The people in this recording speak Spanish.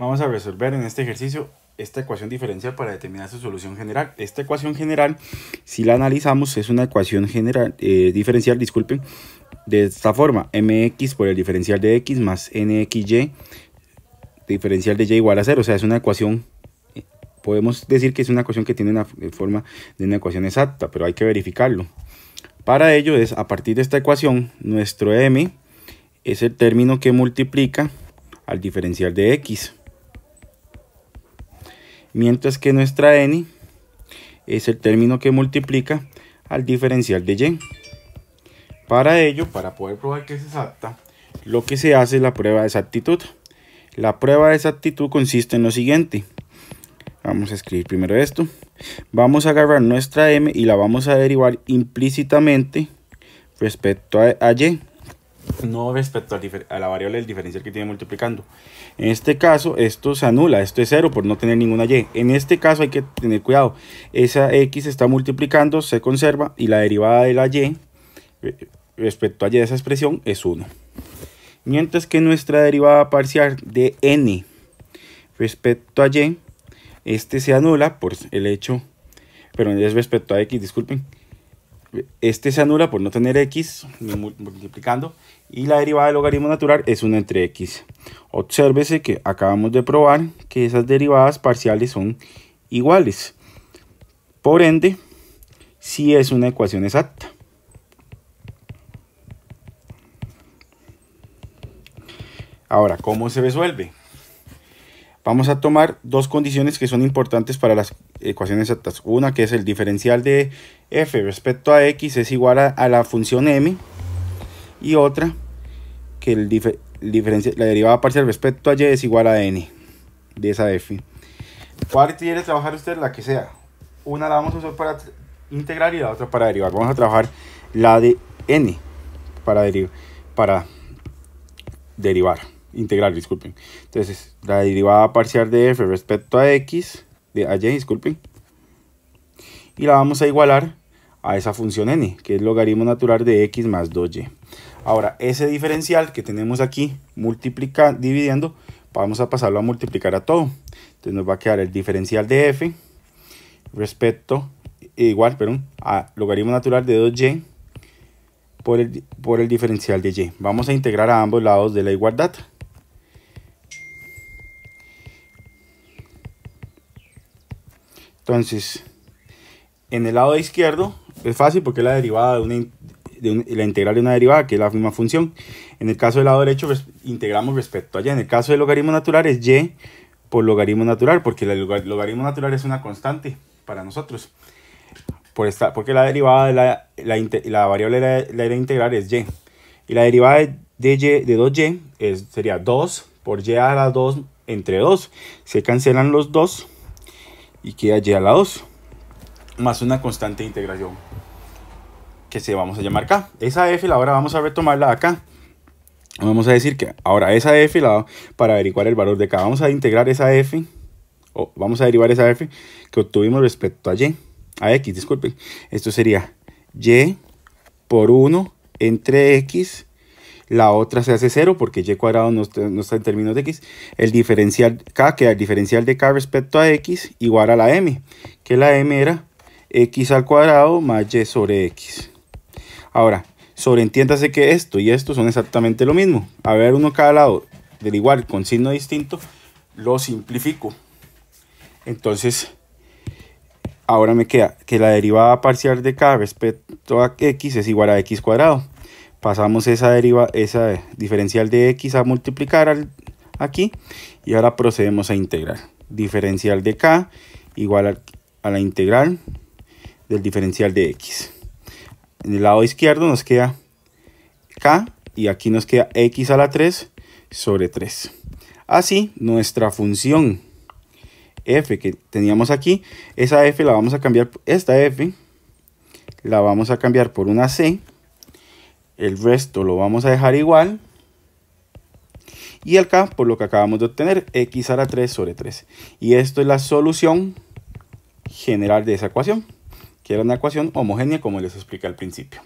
vamos a resolver en este ejercicio esta ecuación diferencial para determinar su solución general. Esta ecuación general, si la analizamos, es una ecuación general, eh, diferencial, disculpen, de esta forma, mx por el diferencial de x más nxy, diferencial de y igual a 0, o sea, es una ecuación, eh, podemos decir que es una ecuación que tiene una forma de una ecuación exacta, pero hay que verificarlo. Para ello es, a partir de esta ecuación, nuestro m es el término que multiplica al diferencial de x mientras que nuestra n es el término que multiplica al diferencial de y. Para ello, para poder probar que es exacta, lo que se hace es la prueba de exactitud. La prueba de exactitud consiste en lo siguiente. Vamos a escribir primero esto. Vamos a agarrar nuestra m y la vamos a derivar implícitamente respecto a, y no respecto a la variable del diferencial que tiene multiplicando. En este caso, esto se anula, esto es 0 por no tener ninguna y. En este caso hay que tener cuidado, esa x está multiplicando, se conserva y la derivada de la y eh, respecto a y de esa expresión es 1. Mientras que nuestra derivada parcial de n respecto a y, este se anula por el hecho, pero es respecto a x, disculpen, este se anula por no tener x multiplicando y la derivada del logaritmo natural es 1 entre x. Obsérvese que acabamos de probar que esas derivadas parciales son iguales. Por ende, si sí es una ecuación exacta. Ahora, ¿cómo se resuelve? Vamos a tomar dos condiciones que son importantes para las ecuaciones exactas. Una que es el diferencial de f respecto a x es igual a, la función m. Y otra que el, la derivada parcial respecto a y es igual a n de esa f. ¿Cuál quiere trabajar usted? La que sea. Una la vamos a usar para integrar y la otra para derivar. Vamos a trabajar la de n para, para derivar integral, disculpen. Entonces, la derivada parcial de f respecto a x, de a y, disculpen, y la vamos a igualar a esa función n, que es logaritmo natural de x más 2y. Ahora, ese diferencial que tenemos aquí, multiplica, dividiendo, vamos a pasarlo a multiplicar a todo. Entonces nos va a quedar el diferencial de f respecto, eh, igual, perdón, a logaritmo natural de 2y por por el diferencial de y. Vamos a integrar a ambos lados de la igualdad. Entonces, en el lado izquierdo es fácil porque la derivada de una, la integral de una derivada, que es la misma función. En el caso del lado derecho, integramos respecto a En el caso del logaritmo natural es y por logaritmo natural, porque el logaritmo natural es una constante para nosotros. Por esta, porque la derivada de la, variable de la, integral es y. Y la derivada de, de 2y sería 2 por y a la 2 entre 2. Se cancelan los 2 y queda allí a la 2 más una constante de integración que se vamos a llamar K. Esa F la ahora vamos a retomarla acá. Vamos a decir que ahora esa F la para averiguar el valor de K. Vamos a integrar esa F o vamos a derivar esa F que obtuvimos respecto a Y. A X, disculpen. Esto sería Y por 1 entre X la otra se hace cero porque y cuadrado no está, en términos de x, el diferencial k, que el diferencial de k respecto a x, igual a la m, que la m era x al cuadrado más y sobre x. Ahora, sobreentiéndase que esto y esto son exactamente lo mismo. A ver, uno cada lado del igual con signo distinto, lo simplifico. Entonces, ahora me queda que la derivada parcial de k respecto a x es igual a x cuadrado pasamos esa deriva, esa diferencial de x a multiplicar aquí y ahora procedemos a integrar. Diferencial de k igual a, a la integral del diferencial de x. En el lado izquierdo nos queda k y aquí nos queda x a la 3 sobre 3. Así nuestra función f que teníamos aquí, esa f la vamos a cambiar, esta f la vamos a cambiar por una c el resto lo vamos a dejar igual. Y acá, por lo que acabamos de obtener, x a la 3 sobre 3. Y esto es la solución general de esa ecuación, que era una ecuación homogénea como les expliqué al principio.